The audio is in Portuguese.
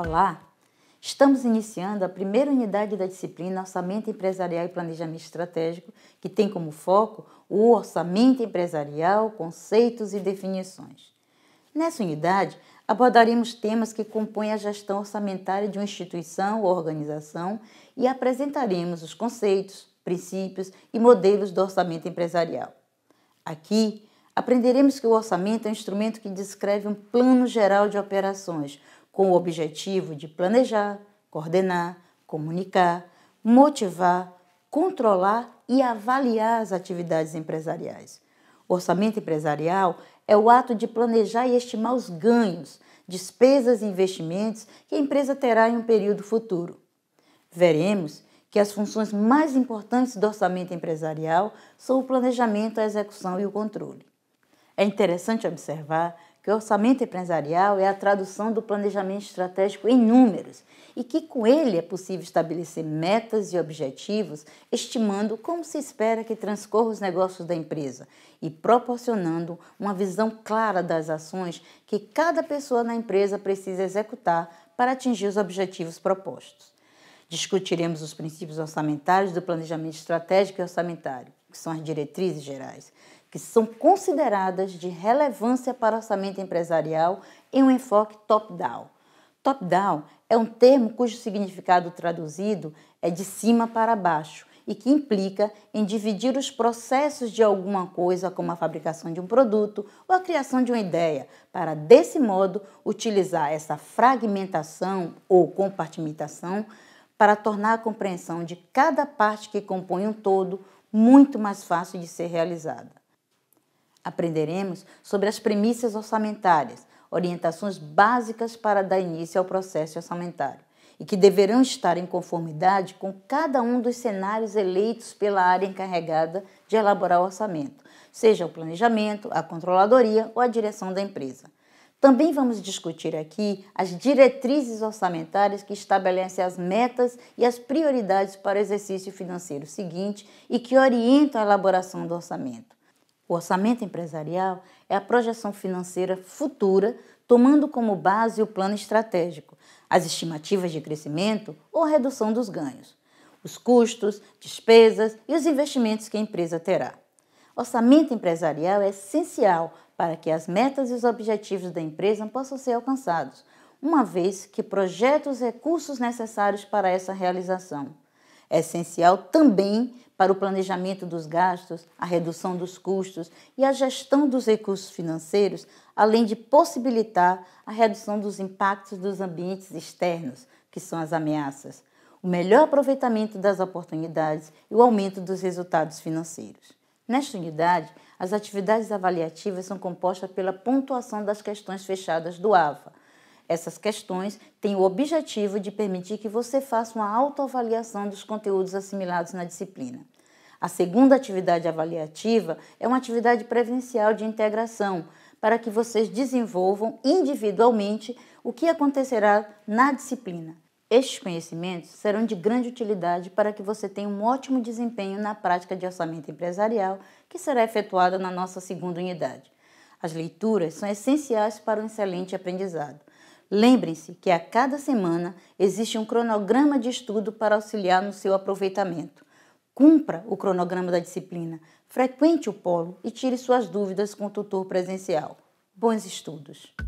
Olá! Estamos iniciando a primeira unidade da disciplina Orçamento Empresarial e Planejamento Estratégico, que tem como foco o orçamento empresarial, conceitos e definições. Nessa unidade, abordaremos temas que compõem a gestão orçamentária de uma instituição ou organização e apresentaremos os conceitos, princípios e modelos do orçamento empresarial. Aqui, aprenderemos que o orçamento é um instrumento que descreve um plano geral de operações, com o objetivo de planejar, coordenar, comunicar, motivar, controlar e avaliar as atividades empresariais. O orçamento empresarial é o ato de planejar e estimar os ganhos, despesas e investimentos que a empresa terá em um período futuro. Veremos que as funções mais importantes do orçamento empresarial são o planejamento, a execução e o controle. É interessante observar que o orçamento empresarial é a tradução do planejamento estratégico em números e que com ele é possível estabelecer metas e objetivos, estimando como se espera que transcorram os negócios da empresa e proporcionando uma visão clara das ações que cada pessoa na empresa precisa executar para atingir os objetivos propostos. Discutiremos os princípios orçamentários do planejamento estratégico e orçamentário, que são as diretrizes gerais que são consideradas de relevância para o orçamento empresarial em um enfoque top-down. Top-down é um termo cujo significado traduzido é de cima para baixo e que implica em dividir os processos de alguma coisa, como a fabricação de um produto ou a criação de uma ideia, para desse modo utilizar essa fragmentação ou compartimentação para tornar a compreensão de cada parte que compõe um todo muito mais fácil de ser realizada aprenderemos sobre as premissas orçamentárias, orientações básicas para dar início ao processo orçamentário e que deverão estar em conformidade com cada um dos cenários eleitos pela área encarregada de elaborar o orçamento, seja o planejamento, a controladoria ou a direção da empresa. Também vamos discutir aqui as diretrizes orçamentárias que estabelecem as metas e as prioridades para o exercício financeiro seguinte e que orientam a elaboração do orçamento. O orçamento empresarial é a projeção financeira futura, tomando como base o plano estratégico, as estimativas de crescimento ou redução dos ganhos, os custos, despesas e os investimentos que a empresa terá. Orçamento empresarial é essencial para que as metas e os objetivos da empresa possam ser alcançados, uma vez que projeta os recursos necessários para essa realização. É essencial também para o planejamento dos gastos, a redução dos custos e a gestão dos recursos financeiros, além de possibilitar a redução dos impactos dos ambientes externos, que são as ameaças, o melhor aproveitamento das oportunidades e o aumento dos resultados financeiros. Nesta unidade, as atividades avaliativas são compostas pela pontuação das questões fechadas do AVA, essas questões têm o objetivo de permitir que você faça uma autoavaliação dos conteúdos assimilados na disciplina. A segunda atividade avaliativa é uma atividade presencial de integração, para que vocês desenvolvam individualmente o que acontecerá na disciplina. Estes conhecimentos serão de grande utilidade para que você tenha um ótimo desempenho na prática de orçamento empresarial, que será efetuada na nossa segunda unidade. As leituras são essenciais para um excelente aprendizado. Lembrem-se que a cada semana existe um cronograma de estudo para auxiliar no seu aproveitamento. Cumpra o cronograma da disciplina, frequente o polo e tire suas dúvidas com o tutor presencial. Bons estudos!